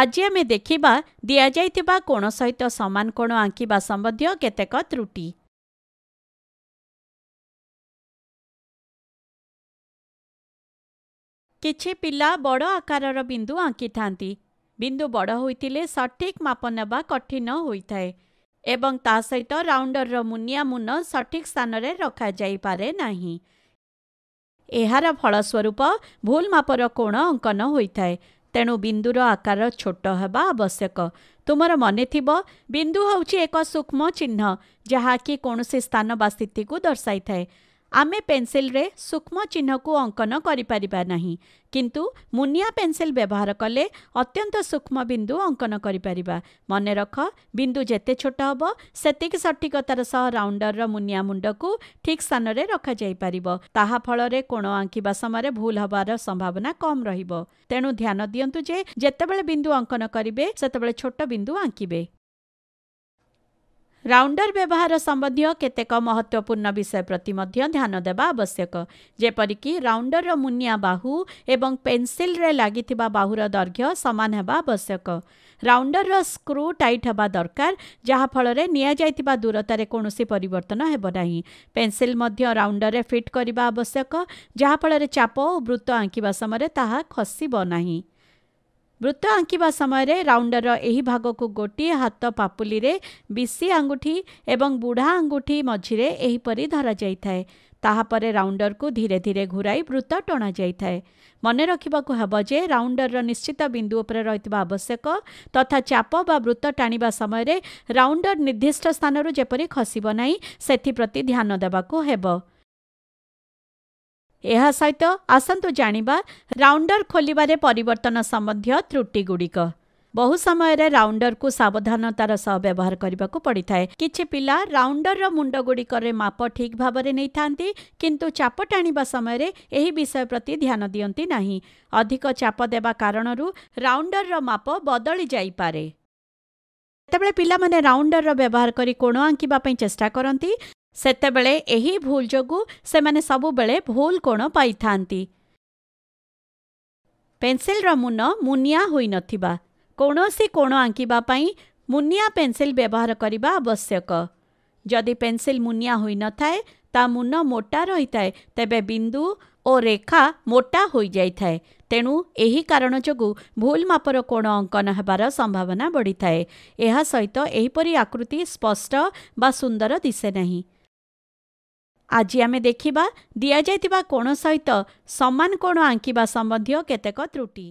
ଆଜି ଆମେ ଦେଖିବା ଦିଆଯାଇଥିବା କୋଣ ସହିତ ସମାନ କୋଣ ଆଙ୍କିବା ସମ୍ବନ୍ଧୀୟ କେତେକ ତ୍ରୁଟି କିଛି ପିଲା ବଡ଼ ଆକାରର ବିନ୍ଦୁ ଆଙ୍କିଥାନ୍ତି ବିନ୍ଦୁ ବଡ଼ ହୋଇଥିଲେ ସଠିକ୍ ମାପ ନେବା କଠିନ ହୋଇଥାଏ ଏବଂ ତା ସହିତ ରାଉଣ୍ଡରର ମୁନିଆ ମୁନ ସଠିକ୍ ସ୍ଥାନରେ ରଖାଯାଇପାରେ ନାହିଁ ଏହାର ଫଳସ୍ୱରୂପ ଭୁଲ ମାପର କୋଣ ଅଙ୍କନ ହୋଇଥାଏ ତେଣୁ ବିନ୍ଦୁର ଆକାର ଛୋଟ ହେବା ଆବଶ୍ୟକ ତୁମର ମନେ ଥିବ ବିନ୍ଦୁ ହେଉଛି ଏକ ସୂକ୍ଷ୍ମ ଚିହ୍ନ ଯାହାକି କୌଣସି ସ୍ଥାନ ବା ସ୍ଥିତିକୁ ଦର୍ଶାଇଥାଏ ଆମେ ପେନସିଲରେ ସୂକ୍ଷ୍ମ ଚିହ୍ନକୁ ଅଙ୍କନ କରିପାରିବା ନାହିଁ କିନ୍ତୁ ମୁନିଆ ପେନସିଲ ବ୍ୟବହାର କଲେ ଅତ୍ୟନ୍ତ ସୂକ୍ଷ୍ମ ବିନ୍ଦୁ ଅଙ୍କନ କରିପାରିବା ମନେ ରଖ ବିନ୍ଦୁ ଯେତେ ଛୋଟ ହେବ ସେତିକି ସଠିକତାର ସହ ରାଉଣ୍ଡରର ମୁନିଆ ମୁଣ୍ଡକୁ ଠିକ୍ ସ୍ଥାନରେ ରଖାଯାଇପାରିବ ତାହା ଫଳରେ କୋଣ ଆଙ୍କିବା ସମୟରେ ଭୁଲ ହେବାର ସମ୍ଭାବନା କମ୍ ରହିବ ତେଣୁ ଧ୍ୟାନ ଦିଅନ୍ତୁ ଯେ ଯେତେବେଳେ ବିନ୍ଦୁ ଅଙ୍କନ କରିବେ ସେତେବେଳେ ଛୋଟ ବିନ୍ଦୁ ଆଙ୍କିବେ ରାଉଣ୍ଡର ବ୍ୟବହାର ସମ୍ବନ୍ଧୀୟ କେତେକ ମହତ୍ତ୍ୱପୂର୍ଣ୍ଣ ବିଷୟ ପ୍ରତି ମଧ୍ୟ ଧ୍ୟାନ ଦେବା ଆବଶ୍ୟକ ଯେପରିକି ରାଉଣ୍ଡରର ମୁନିଆ ବାହୁ ଏବଂ ପେନସିଲରେ ଲାଗିଥିବା ବାହୁର ଦୈର୍ଘ୍ୟ ସମାନ ହେବା ଆବଶ୍ୟକ ରାଉଣ୍ଡରର ସ୍କ୍ରୁ ଟାଇଟ୍ ହେବା ଦରକାର ଯାହାଫଳରେ ନିଆଯାଇଥିବା ଦୂରତାରେ କୌଣସି ପରିବର୍ତ୍ତନ ହେବ ନାହିଁ ପେନସିଲ ମଧ୍ୟ ରାଉଣ୍ଡରରେ ଫିଟ୍ କରିବା ଆବଶ୍ୟକ ଯାହାଫଳରେ ଚାପ ଓ ବୃତ୍ତ ଆଙ୍କିବା ସମୟରେ ତାହା ଖସିବ ନାହିଁ ବୃତ୍ତ ଆଙ୍କିବା ସମୟରେ ରାଉଣ୍ଡରର ଏହି ଭାଗକୁ ଗୋଟିଏ ହାତ ପାପୁଲିରେ ବିଶି ଆଙ୍ଗୁଠି ଏବଂ ବୁଢ଼ା ଆଙ୍ଗୁଠି ମଝିରେ ଏହିପରି ଧରାଯାଇଥାଏ ତାହାପରେ ରାଉଣ୍ଡରକୁ ଧୀରେ ଧୀରେ ଘୁରାଇ ବୃତ୍ତ ଟଣାଯାଇଥାଏ ମନେ ରଖିବାକୁ ହେବ ଯେ ରାଉଣ୍ଡରର ନିଶ୍ଚିତ ବିନ୍ଦୁ ଉପରେ ରହିଥିବା ଆବଶ୍ୟକ ତଥା ଚାପ ବା ବୃତ୍ତ ଟାଣିବା ସମୟରେ ରାଉଣ୍ଡର ନିର୍ଦ୍ଦିଷ୍ଟ ସ୍ଥାନରୁ ଯେପରି ଖସିବ ନାହିଁ ସେଥିପ୍ରତି ଧ୍ୟାନ ଦେବାକୁ ହେବ ଏହା ସହିତ ଆସନ୍ତୁ ଜାଣିବା ରାଉଣ୍ଡର ଖୋଲିବାରେ ପରିବର୍ତ୍ତନ ସମ୍ବନ୍ଧୀୟ ତ୍ରୁଟିଗୁଡ଼ିକ ବହୁ ସମୟରେ ରାଉଣ୍ଡରକୁ ସାବଧାନତାର ସହ ବ୍ୟବହାର କରିବାକୁ ପଡ଼ିଥାଏ କିଛି ପିଲା ରାଉଣ୍ଡରର ଗୁଡ଼ିକରେ ମାପ ଠିକ୍ ଭାବରେ ନେଇଥାନ୍ତି କିନ୍ତୁ ଚାପ ଟାଣିବା ସମୟରେ ଏହି ବିଷୟ ପ୍ରତି ଧ୍ୟାନ ଦିଅନ୍ତି ନାହିଁ ଅଧିକ ଚାପ ଦେବା କାରଣରୁ ରାଉଣ୍ଡରର ମାପ ବଦଳି ଯାଇପାରେ ଯେତେବେଳେ ପିଲାମାନେ ରାଉଣ୍ଡରର ବ୍ୟବହାର କରି କୋଣ ଆଙ୍କିବା ପାଇଁ ଚେଷ୍ଟା କରନ୍ତି ସେତେବେଳେ ଏହି ଭୁଲ ଯୋଗୁଁ ସେମାନେ ସବୁବେଳେ ଭୁଲ କୋଣ ପାଇଥାନ୍ତି ପେନ୍ସିଲର ମୁନ ମୁନିଆ ହୋଇନଥିବା କୌଣସି କୋଣ ଆଙ୍କିବା ପାଇଁ ମୁନିଆ ପେନ୍ସିଲ୍ ବ୍ୟବହାର କରିବା ଆବଶ୍ୟକ ଯଦି ପେନ୍ସିଲ ମୁନିଆ ହୋଇନଥାଏ ତା ମୁନ ମୋଟା ରହିଥାଏ ତେବେ ବିନ୍ଦୁ ଓ ରେଖା ମୋଟା ହୋଇଯାଇଥାଏ ତେଣୁ ଏହି କାରଣ ଯୋଗୁଁ ଭୁଲ ମାପର କୋଣ ଅଙ୍କନ ହେବାର ସମ୍ଭାବନା ବଢ଼ିଥାଏ ଏହା ସହିତ ଏହିପରି ଆକୃତି ସ୍ପଷ୍ଟ ବା ସୁନ୍ଦର ଦିଶେ ନାହିଁ ଆଜି ଆମେ ଦେଖିବା ଦିଆଯାଇଥିବା କୋଣ ସହିତ ସମାନ କୋଣ ଆଙ୍କିବା ସମ୍ବନ୍ଧୀୟ କେତେକ ତ୍ରୁଟି